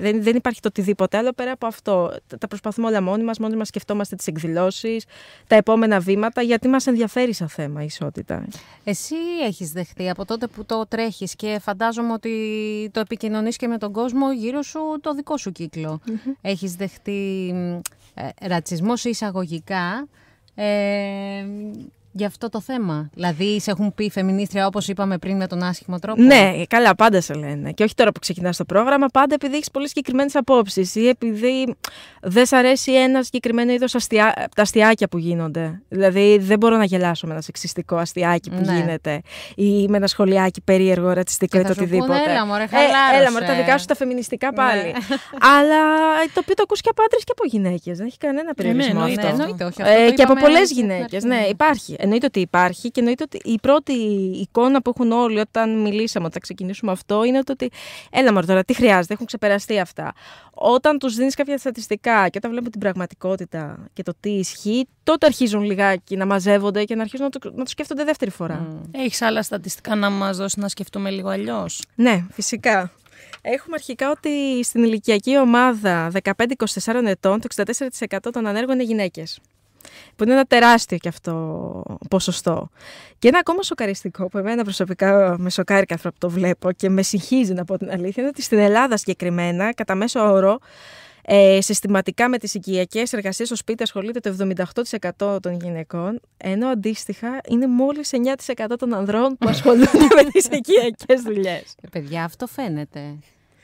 δεν, δεν υπάρχει το οτιδήποτε άλλο πέρα από αυτό. Τα προσπαθούμε όλα μόνοι μας, μόνοι μας σκεφτόμαστε τις εκδηλώσεις, τα επόμενα βήματα, γιατί μας ενδιαφέρει σαν θέμα η ισότητα. Εσύ έχεις δεχτεί από τότε που το τρέχεις και φαντάζομαι ότι το επικοινωνείς και με τον κόσμο γύρω σου το δικό σου κυκλο mm Έχεις δεχτεί ε, ρατσισμός εισαγωγικά ε, για αυτό το θέμα. Δηλαδή, σε έχουν πει φεμινίστρια, όπως είπαμε πριν, με τον άσχημο τρόπο. Ναι, καλά, πάντα σε λένε. Και όχι τώρα που ξεκινάς το πρόγραμμα, πάντα επειδή έχεις πολύ συγκεκριμένες απόψεις ή επειδή δεν σ' αρέσει ένα συγκεκριμένο είδος τα αστιάκια που γίνονται. Δηλαδή, δεν μπορώ να γελάσω με ένα σεξιστικό αστιάκι που ναι. γίνεται ή με ένα σχολιάκι περίεργο, ρατσιστικό ή το οτιδήποτε. έλα, μωρέ, ε, έλα, μωρέ, τα δικά σου τα φεμινιστικά ναι. πάλι. Ναι. Αλλά το οποίο το ακούς και από άντρες και από γυναίκες. Δεν έχει κανένα ναι, περιορισμό ναι, αυτό. Ναι, και από πολλέ γυναίκες. Ναι, υπάρχει εννοείται ότι υπάρχει και εννοείται ότι η πρώτη εικόνα που έχουν όλοι όταν μιλήσαμε, όταν ξεκινήσουμε αυτό, είναι ότι έλα μα τώρα, τι χρειάζεται, έχουν ξεπεραστεί αυτά. Όταν τους δίνεις κάποια στατιστικά και όταν βλέπουν την πραγματικότητα και το τι ισχύει, τότε αρχίζουν λιγάκι να μαζεύονται και να αρχίζουν να το, να σκέφτονται δεύτερη φορά. Mm. Έχεις άλλα στατιστικά να μας δώσεις να σκεφτούμε λίγο αλλιώς. Ναι, φυσικά. Έχουμε αρχικά ότι στην ηλικιακή ομάδα 15-24 ετών το 64% των ανέργων είναι γυναίκες που είναι ένα τεράστιο και αυτό ποσοστό. Και ένα ακόμα σοκαριστικό που εμένα προσωπικά με σοκάρει κάθε που το βλέπω και με συγχύζει να πω την αλήθεια είναι ότι στην Ελλάδα συγκεκριμένα κατά μέσο όρο ε, συστηματικά με τις οικιακές εργασίες στο σπίτι ασχολείται το 78% των γυναικών, ενώ αντίστοιχα είναι μόλις 9% των ανδρών που ασχολούνται με τις οικιακές δουλειές. Ε, παιδιά, αυτό φαίνεται.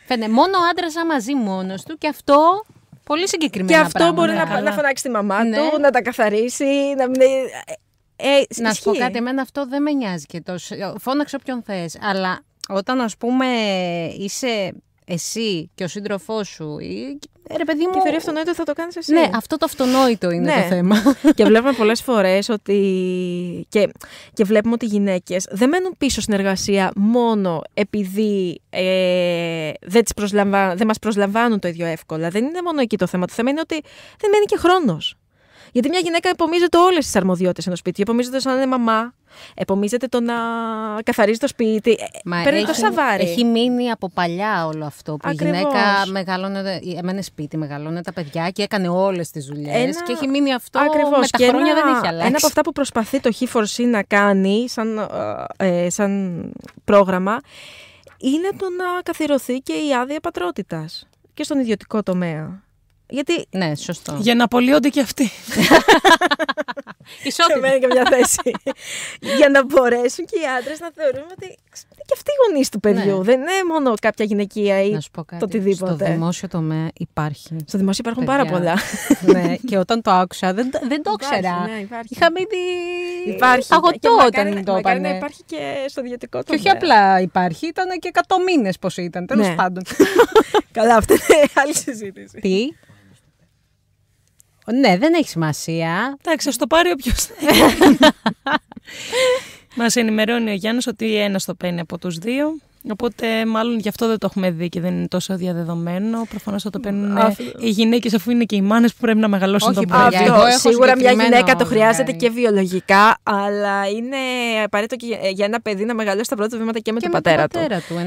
Φαίνεται μόνο ο άντρας μαζί μόνος του και αυτό Πολύ συγκεκριμένα. Και αυτό μπορεί να, να, φωνάξει τη μαμά ναι. του, να τα καθαρίσει. Να, μην... Ε, ε, ε, να σου πω κάτι, εμένα αυτό δεν με νοιάζει και τόσο. Φώναξε όποιον θες. Αλλά όταν, ας πούμε, είσαι εσύ και ο σύντροφός σου ε, ρε παιδί μου. θεωρεί αυτονόητο θα το κάνεις εσύ. Ναι, αυτό το αυτονόητο είναι ναι. το θέμα. Και βλέπουμε πολλές φορές ότι. Και, και βλέπουμε ότι οι γυναίκες δεν μένουν πίσω στην εργασία μόνο επειδή ε, δεν, δεν μας προσλαμβάνουν το ίδιο εύκολα. Δεν είναι μόνο εκεί το θέμα. Το θέμα είναι ότι δεν μένει και χρόνος. Γιατί μια γυναίκα επομίζεται όλες τις αρμοδιότητες ενός σπιτιού. Επομίζεται σαν να είναι μαμά, επομίζεται το να καθαρίζει το σπίτι. Ε, Μα Παίρνει το σαβάρι. Έχει μείνει από παλιά όλο αυτό. Που Ακριβώς. η γυναίκα μεγαλώνε, έμενε σπίτι, μεγαλώνε τα παιδιά και έκανε όλες τις δουλειές. Και έχει μείνει αυτό Ακριβώς. με τα και χρόνια δεν έχει αλλάξει. Ένα από αυτά που προσπαθεί το h να κάνει σαν, ε, ε, σαν πρόγραμμα είναι το να καθιερωθεί και η άδεια πατρότητας και στον ιδιωτικό τομέα. Γιατί... Ναι, σωστό. Για να απολύονται και αυτοί. Ισότητα. και μια θέση. για να μπορέσουν και οι άντρες να θεωρούν ότι είναι και αυτοί οι γονείς του παιδιού. Ναι. Δεν είναι μόνο κάποια γυναικεία ή να σου πω κάτι. το οτιδήποτε. Στο δημόσιο τομέα υπάρχει. Στο δημόσιο υπάρχουν παιδιά. πάρα πολλά. ναι, και όταν το άκουσα δεν, δεν το ήξερα. Ναι, υπάρχει. Είχαμε ήδη υπάρχει. αγωτό όταν μακάρι, το έπανε. Ναι, υπάρχει και στο ιδιωτικό τομέα. Και όχι απλά υπάρχει, ήταν και 100 μήνες πώ ήταν. Τέλος ναι. πάντων. Καλά, αυτή είναι άλλη συζήτηση. Τι. Ναι, δεν έχει σημασία. Εντάξει, ας το πάρει όποιος. Μας ενημερώνει ο Γιάννης ότι ένα το παίρνει από τους δύο. Οπότε μάλλον γι' αυτό δεν το έχουμε δει και δεν είναι τόσο διαδεδομένο. Προφανώς θα το παίρνουν οι γυναίκες, αφού είναι και οι μάνες που πρέπει να μεγαλώσουν τον παιδί. Αυτό σίγουρα μια γυναίκα το χρειάζεται ναι. και βιολογικά, αλλά είναι απαραίτητο και για ένα παιδί να μεγαλώσει τα πρώτα βήματα και με, τον, πατέρα του.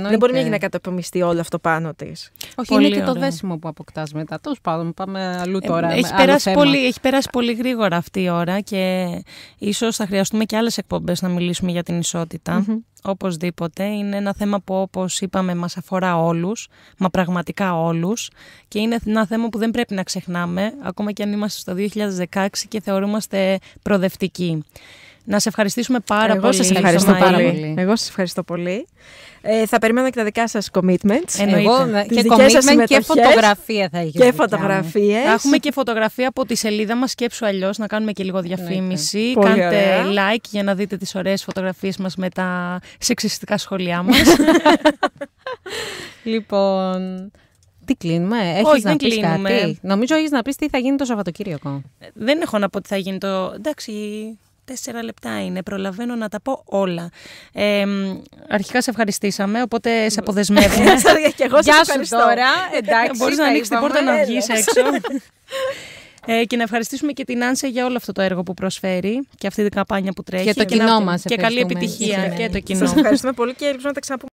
Δεν μπορεί μια γυναίκα να το επομιστεί όλο αυτό πάνω της. Όχι, είναι και το δέσιμο που αποκτάς μετά. Τέλος πάντων, πάμε αλλού ε, τώρα. Ε, έχει, περάσει πολύ, έχει πολύ γρήγορα αυτή η ώρα και ίσως θα χρειαστούμε και άλλες εκπομπές να μιλήσουμε για την ισοτητα Οπωσδήποτε. Είναι ένα θέμα που όπως είπαμε μας αφορά όλους, μα πραγματικά όλους και είναι ένα θέμα που δεν πρέπει να ξεχνάμε ακόμα και αν είμαστε στο 2016 και θεωρούμαστε προοδευτικοί. Να σε ευχαριστήσουμε πάρα Εγώ πολύ. Εγώ σας ευχαριστώ πάρα πολύ. Εγώ σας ευχαριστώ πολύ. Ε, θα περιμένω και τα δικά σας commitments. Εγώ, και commitment και φωτογραφία θα έχει. Και φωτογραφίες. Θα έχουμε και φωτογραφία από τη σελίδα μας. Σκέψου αλλιώς να κάνουμε και λίγο διαφήμιση. Κάντε like για να δείτε τις ωραίες φωτογραφίες μας με τα σεξιστικά σχόλιά μας. λοιπόν. Τι κλείνουμε, έχει να πεις κάτι. Νομίζω έχεις να πεις τι θα γίνει το Σαββατοκύριακο. Ε, δεν έχω να πω τι θα γίνει το. Εντάξει, Τέσσερα λεπτά είναι, προλαβαίνω να τα πω όλα. αρχικά σε ευχαριστήσαμε, οπότε σε αποδεσμεύουμε. και εγώ Γεια ευχαριστώ. τώρα, ε, εντάξει. Μπορείς να ανοίξεις την πόρτα να βγεις έξω. Ε, και να ευχαριστήσουμε και την Άνσε για όλο αυτό το έργο που προσφέρει και αυτή την καμπάνια που τρέχει. Και το κοινό Και καλή επιτυχία και το κοινό. Σας ευχαριστούμε πολύ και ελπίζω να τα ξαναπούμε.